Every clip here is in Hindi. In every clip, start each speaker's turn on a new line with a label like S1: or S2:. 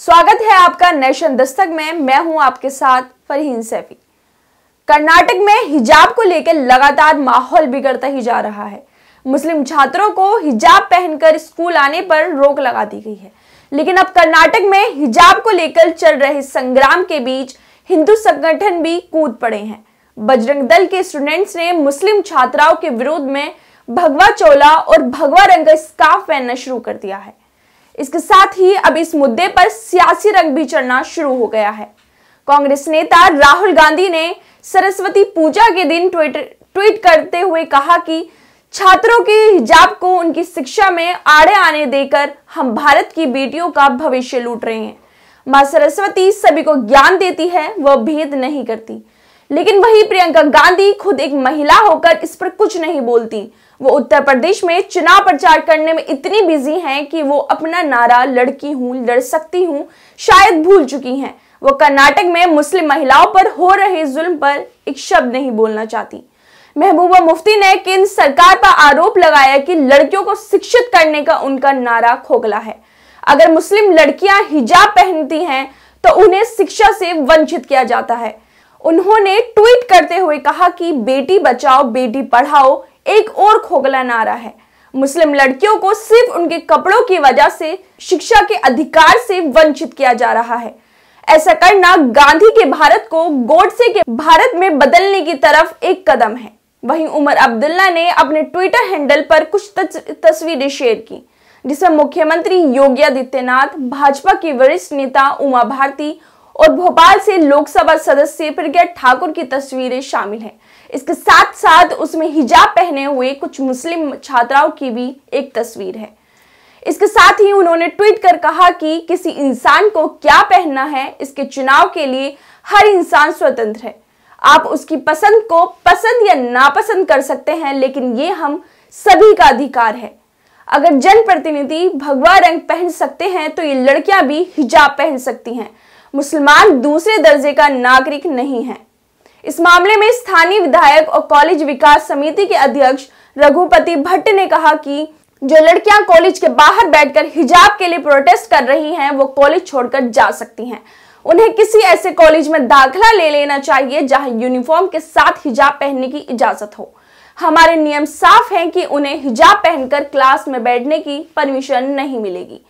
S1: स्वागत है आपका नेशन दस्तक में मैं हूं आपके साथ फरहीन सैफी कर्नाटक में हिजाब को लेकर लगातार माहौल बिगड़ता ही जा रहा है मुस्लिम छात्रों को हिजाब पहनकर स्कूल आने पर रोक लगा दी गई है लेकिन अब कर्नाटक में हिजाब को लेकर चल रहे संग्राम के बीच हिंदू संगठन भी कूद पड़े हैं बजरंग दल के स्टूडेंट्स ने मुस्लिम छात्राओं के विरोध में भगवा चोला और भगवा रंग का स्काफ पहनना शुरू कर दिया है इसके साथ ही अब इस मुद्दे पर सियासी रंग भी चढ़ना शुरू हो गया है कांग्रेस नेता राहुल गांधी ने सरस्वती पूजा के दिन ट्वीट ट्वीट करते हुए कहा कि छात्रों के हिजाब को उनकी शिक्षा में आड़े आने देकर हम भारत की बेटियों का भविष्य लूट रहे हैं माँ सरस्वती सभी को ज्ञान देती है वह भेद नहीं करती लेकिन वही प्रियंका गांधी खुद एक महिला होकर इस पर कुछ नहीं बोलती वो उत्तर प्रदेश में चुनाव प्रचार करने में इतनी बिजी हैं कि वो अपना नारा लड़की हूं लड़ सकती हूं शायद भूल चुकी हैं वो कर्नाटक में मुस्लिम महिलाओं पर हो रहे जुल्म पर एक शब्द नहीं बोलना चाहती महबूबा मुफ्ती ने केंद्र सरकार पर आरोप लगाया कि लड़कियों को शिक्षित करने का उनका नारा खोखला है अगर मुस्लिम लड़कियां हिजाब पहनती हैं तो उन्हें शिक्षा से वंचित किया जाता है उन्होंने ट्वीट करते हुए कहा कि बेटी बचाओ बेटी पढ़ाओ एक और खोखला नारा है मुस्लिम लड़कियों को सिर्फ उनके कपड़ों की वजह से शिक्षा के अधिकार से वंचित किया जा रहा है ऐसा करना गांधी के भारत को गोडसे के भारत में बदलने की तरफ एक कदम है वहीं उमर अब्दुल्ला ने अपने ट्विटर हैंडल पर कुछ तस्वीरें शेयर की जिसमें मुख्यमंत्री योगी आदित्यनाथ भाजपा की वरिष्ठ नेता उमा भारती और भोपाल से लोकसभा सदस्य प्रज्ञा ठाकुर की तस्वीरें शामिल हैं इसके साथ साथ उसमें हिजाब पहने हुए कुछ मुस्लिम छात्राओं की भी एक तस्वीर है इसके साथ ही उन्होंने ट्वीट कर कहा कि किसी इंसान को क्या पहनना है इसके चुनाव के लिए हर इंसान स्वतंत्र है आप उसकी पसंद को पसंद या नापसंद कर सकते हैं लेकिन ये हम सभी का अधिकार है अगर जनप्रतिनिधि भगवा रंग पहन सकते हैं तो ये लड़कियां भी हिजाब पहन सकती हैं मुसलमान दूसरे दर्जे का नागरिक नहीं है इस मामले में स्थानीय विधायक और कॉलेज विकास समिति के अध्यक्ष रघुपति भट्ट ने कहा कि जो लड़कियां कॉलेज के बाहर बैठकर हिजाब के लिए प्रोटेस्ट कर रही हैं वो कॉलेज छोड़कर जा सकती हैं उन्हें किसी ऐसे कॉलेज में दाखिला ले लेना चाहिए जहां यूनिफॉर्म के साथ हिजाब पहनने की इजाजत हो हमारे नियम साफ हैं कि उन्हें हिजाब पहनकर क्लास में बैठने की परमिशन नहीं मिलेगी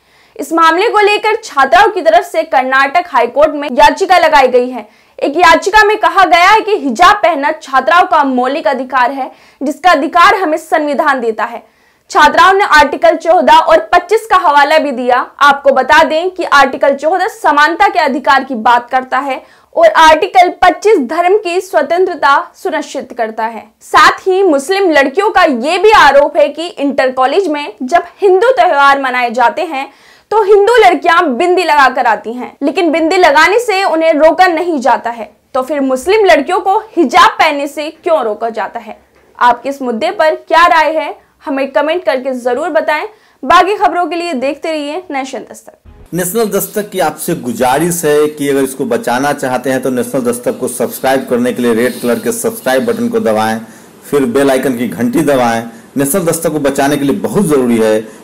S1: इस मामले को लेकर छात्राओं की तरफ से कर्नाटक हाईकोर्ट में याचिका लगाई गई है एक याचिका में कहा गया है कि हिजाब पहनना छात्राओं का मौलिक अधिकार है जिसका अधिकार हमें संविधान देता है छात्राओं ने आर्टिकल चौदह और 25 का हवाला भी दिया आपको बता दें कि आर्टिकल चौदह समानता के अधिकार की बात करता है और आर्टिकल 25 धर्म की स्वतंत्रता सुनिश्चित करता है साथ ही मुस्लिम लड़कियों का ये भी आरोप है कि इंटर कॉलेज में जब हिंदू त्यौहार मनाए जाते हैं तो हिंदू लड़कियां बिंदी लगाकर आती हैं लेकिन बिंदी लगाने से उन्हें रोका नहीं जाता है तो फिर मुस्लिम लड़कियों को हिजाब पहनने से क्यों रोका जाता है आपके इस मुद्दे पर क्या राय है हमें कमेंट करके जरूर बताएं बाकी खबरों के लिए देखते रहिए नेशन दस्तक नेशनल दस्तक की आपसे गुजारिश है कि अगर इसको बचाना चाहते हैं तो नेशनल दस्तक को सब्सक्राइब करने के लिए रेड कलर के सब्सक्राइब बटन को दबाएं फिर बेल आइकन की घंटी दबाएं नेशनल दस्तक को बचाने के लिए बहुत ज़रूरी है